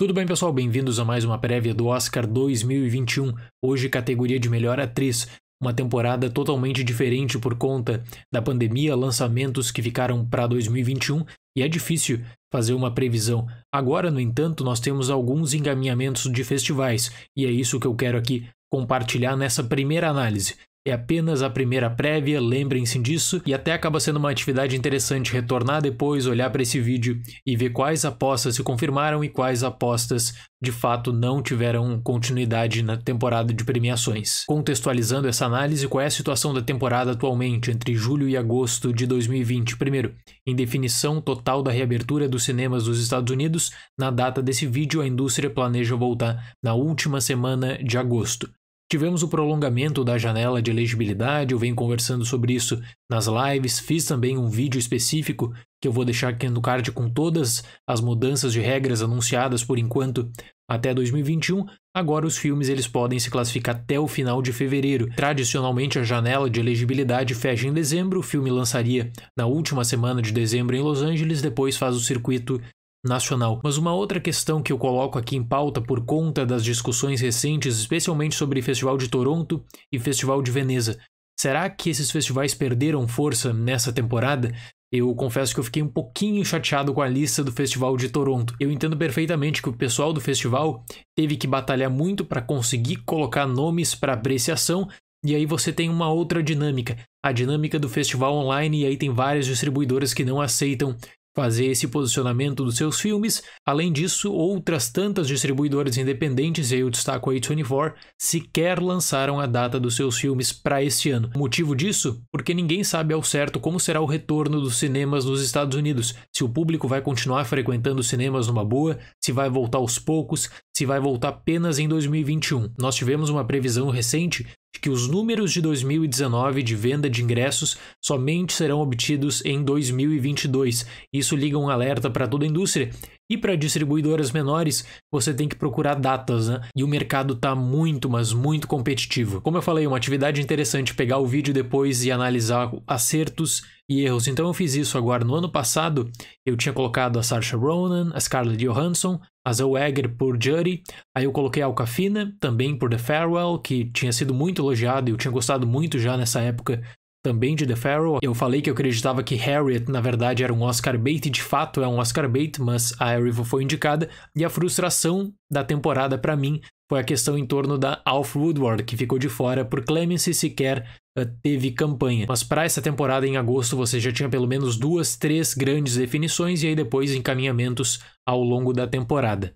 Tudo bem, pessoal? Bem-vindos a mais uma prévia do Oscar 2021, hoje categoria de melhor atriz. Uma temporada totalmente diferente por conta da pandemia, lançamentos que ficaram para 2021 e é difícil fazer uma previsão. Agora, no entanto, nós temos alguns encaminhamentos de festivais e é isso que eu quero aqui compartilhar nessa primeira análise. É apenas a primeira prévia, lembrem-se disso, e até acaba sendo uma atividade interessante retornar depois, olhar para esse vídeo e ver quais apostas se confirmaram e quais apostas de fato não tiveram continuidade na temporada de premiações. Contextualizando essa análise, qual é a situação da temporada atualmente entre julho e agosto de 2020? Primeiro, em definição total da reabertura dos cinemas dos Estados Unidos. Na data desse vídeo, a indústria planeja voltar na última semana de agosto. Tivemos o prolongamento da janela de elegibilidade, eu venho conversando sobre isso nas lives, fiz também um vídeo específico que eu vou deixar aqui no card com todas as mudanças de regras anunciadas por enquanto até 2021. Agora os filmes eles podem se classificar até o final de fevereiro. Tradicionalmente a janela de elegibilidade fecha em dezembro, o filme lançaria na última semana de dezembro em Los Angeles, depois faz o circuito nacional. Mas uma outra questão que eu coloco aqui em pauta por conta das discussões recentes, especialmente sobre Festival de Toronto e Festival de Veneza. Será que esses festivais perderam força nessa temporada? Eu confesso que eu fiquei um pouquinho chateado com a lista do Festival de Toronto. Eu entendo perfeitamente que o pessoal do festival teve que batalhar muito para conseguir colocar nomes para apreciação, e aí você tem uma outra dinâmica, a dinâmica do festival online, e aí tem várias distribuidoras que não aceitam fazer esse posicionamento dos seus filmes. Além disso, outras tantas distribuidoras independentes, e aí eu destaco a A24, sequer lançaram a data dos seus filmes para este ano. O motivo disso? Porque ninguém sabe ao certo como será o retorno dos cinemas nos Estados Unidos, se o público vai continuar frequentando os cinemas numa boa, se vai voltar aos poucos, se vai voltar apenas em 2021. Nós tivemos uma previsão recente de que os números de 2019 de venda de ingressos somente serão obtidos em 2022. Isso liga um alerta para toda a indústria e para distribuidoras menores, você tem que procurar datas, né? E o mercado tá muito, mas muito competitivo. Como eu falei, uma atividade interessante pegar o vídeo depois e analisar acertos e erros. Então eu fiz isso agora no ano passado. Eu tinha colocado a Sasha Ronan, a Scarlett Johansson, a Zellweger por Judy, aí eu coloquei a Alcafina também por The Farewell, que tinha sido muito elogiado e eu tinha gostado muito já nessa época também de The Pharaoh. Eu falei que eu acreditava que Harriet, na verdade, era um Oscar bait, e de fato é um Oscar bait, mas a Arrival foi indicada. E a frustração da temporada para mim foi a questão em torno da Alf Woodward, que ficou de fora por Clemency sequer eh, teve campanha. Mas para essa temporada em agosto você já tinha pelo menos duas, três grandes definições e aí depois encaminhamentos ao longo da temporada.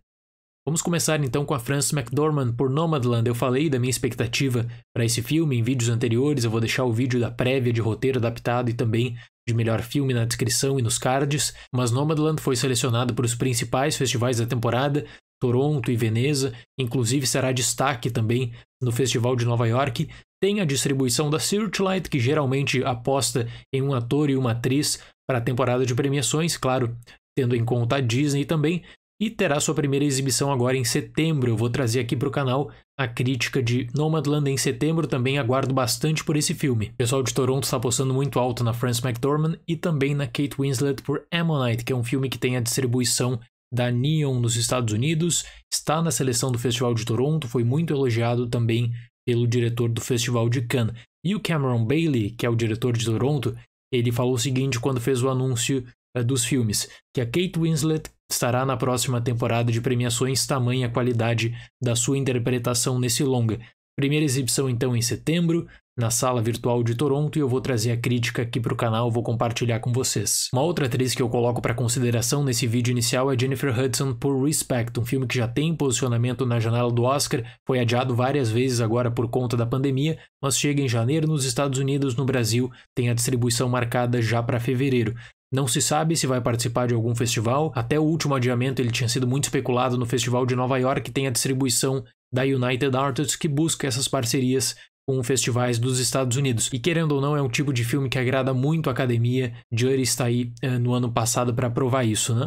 Vamos começar então com a Frances McDormand por Nomadland. Eu falei da minha expectativa para esse filme em vídeos anteriores, eu vou deixar o vídeo da prévia de roteiro adaptado e também de melhor filme na descrição e nos cards, mas Nomadland foi selecionado para os principais festivais da temporada, Toronto e Veneza, inclusive será destaque também no Festival de Nova York. Tem a distribuição da Searchlight, que geralmente aposta em um ator e uma atriz para a temporada de premiações, claro, tendo em conta a Disney também, e terá sua primeira exibição agora em setembro. Eu vou trazer aqui para o canal a crítica de Nomadland em setembro, também aguardo bastante por esse filme. O pessoal de Toronto está apostando muito alto na Frances McDormand e também na Kate Winslet por Ammonite, que é um filme que tem a distribuição da Neon nos Estados Unidos, está na seleção do Festival de Toronto, foi muito elogiado também pelo diretor do Festival de Cannes. E o Cameron Bailey, que é o diretor de Toronto, ele falou o seguinte quando fez o anúncio eh, dos filmes, que a Kate Winslet estará na próxima temporada de premiações tamanha qualidade da sua interpretação nesse longa. Primeira exibição então em setembro, na sala virtual de Toronto, e eu vou trazer a crítica aqui para o canal, vou compartilhar com vocês. Uma outra atriz que eu coloco para consideração nesse vídeo inicial é Jennifer Hudson por Respect, um filme que já tem posicionamento na janela do Oscar, foi adiado várias vezes agora por conta da pandemia, mas chega em janeiro nos Estados Unidos, no Brasil tem a distribuição marcada já para fevereiro. Não se sabe se vai participar de algum festival. Até o último adiamento ele tinha sido muito especulado no Festival de Nova York, que tem a distribuição da United Artists que busca essas parcerias com festivais dos Estados Unidos. E querendo ou não, é um tipo de filme que agrada muito a academia. Jury está aí uh, no ano passado para provar isso, né?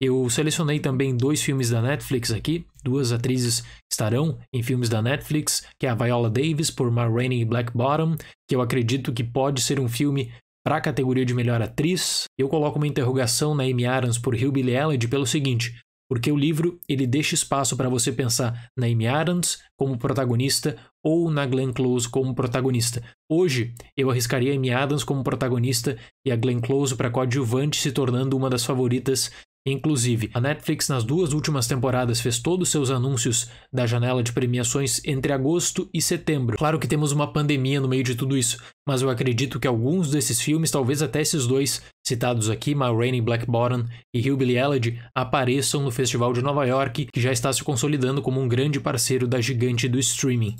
Eu selecionei também dois filmes da Netflix aqui. Duas atrizes estarão em filmes da Netflix, que é a Viola Davis por Ma Rainey Black Bottom, que eu acredito que pode ser um filme para a categoria de melhor atriz, eu coloco uma interrogação na Amy Adams por Hillbilly Elegy pelo seguinte, porque o livro ele deixa espaço para você pensar na Amy Adams como protagonista ou na Glenn Close como protagonista. Hoje, eu arriscaria a Amy Adams como protagonista e a Glenn Close para coadjuvante, se tornando uma das favoritas Inclusive, a Netflix nas duas últimas temporadas fez todos seus anúncios da janela de premiações entre agosto e setembro. Claro que temos uma pandemia no meio de tudo isso, mas eu acredito que alguns desses filmes, talvez até esses dois, citados aqui, My Rainey Black Bottom e Hillbilly Elegy, apareçam no Festival de Nova York, que já está se consolidando como um grande parceiro da gigante do streaming.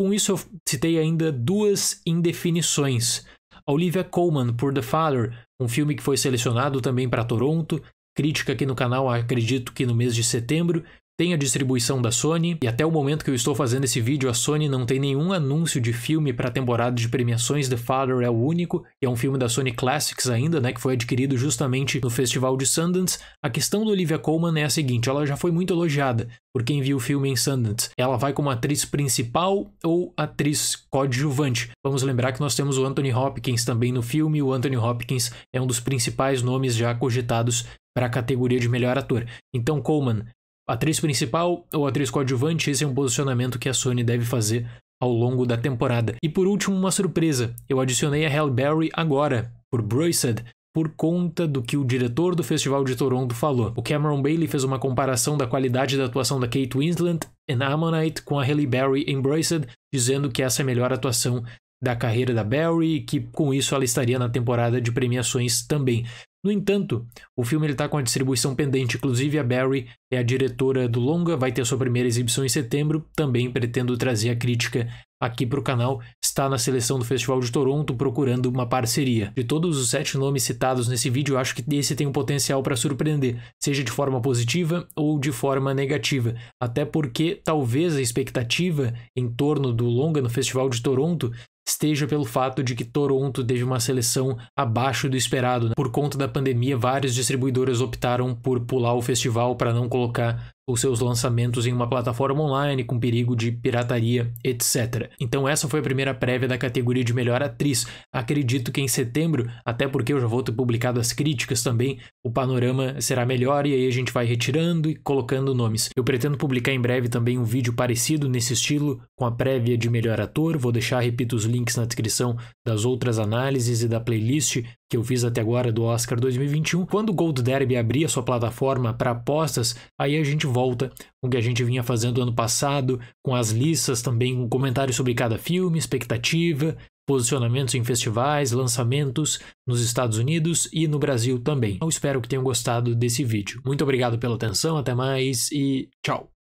Com isso, eu citei ainda duas indefinições. Olivia Colman por The Father, um filme que foi selecionado também para Toronto, crítica aqui no canal, acredito que no mês de setembro. Tem a distribuição da Sony, e até o momento que eu estou fazendo esse vídeo, a Sony não tem nenhum anúncio de filme para a temporada de premiações. The Father é o único, e é um filme da Sony Classics ainda, né, que foi adquirido justamente no Festival de Sundance. A questão do Olivia Colman é a seguinte, ela já foi muito elogiada por quem viu o filme em Sundance. Ela vai como atriz principal ou atriz coadjuvante. Vamos lembrar que nós temos o Anthony Hopkins também no filme, o Anthony Hopkins é um dos principais nomes já cogitados para a categoria de melhor ator. Então, Coleman, atriz principal ou atriz coadjuvante, esse é um posicionamento que a Sony deve fazer ao longo da temporada. E por último, uma surpresa: eu adicionei a Halle Berry agora, por Bruised. por conta do que o diretor do Festival de Toronto falou. O Cameron Bailey fez uma comparação da qualidade da atuação da Kate Winslet em Ammonite com a Halle Berry em Bruised, dizendo que essa é a melhor atuação da carreira da Barry, que com isso ela estaria na temporada de premiações também. No entanto, o filme está com a distribuição pendente, inclusive a Barry é a diretora do longa, vai ter sua primeira exibição em setembro, também pretendo trazer a crítica aqui para o canal, está na seleção do Festival de Toronto procurando uma parceria. De todos os sete nomes citados nesse vídeo, acho que esse tem um potencial para surpreender, seja de forma positiva ou de forma negativa, até porque talvez a expectativa em torno do longa no Festival de Toronto esteja pelo fato de que Toronto teve uma seleção abaixo do esperado. Né? Por conta da pandemia, várias distribuidoras optaram por pular o festival para não colocar os seus lançamentos em uma plataforma online com perigo de pirataria, etc. Então essa foi a primeira prévia da categoria de melhor atriz. Acredito que em setembro, até porque eu já vou ter publicado as críticas também, o panorama será melhor e aí a gente vai retirando e colocando nomes. Eu pretendo publicar em breve também um vídeo parecido nesse estilo com a prévia de melhor ator. Vou deixar, repito, os links na descrição das outras análises e da playlist que eu fiz até agora do Oscar 2021. Quando o Gold Derby abrir a sua plataforma para apostas, aí a gente volta com o que a gente vinha fazendo ano passado, com as listas também, com comentários sobre cada filme, expectativa, posicionamentos em festivais, lançamentos nos Estados Unidos e no Brasil também. Eu espero que tenham gostado desse vídeo. Muito obrigado pela atenção, até mais e tchau!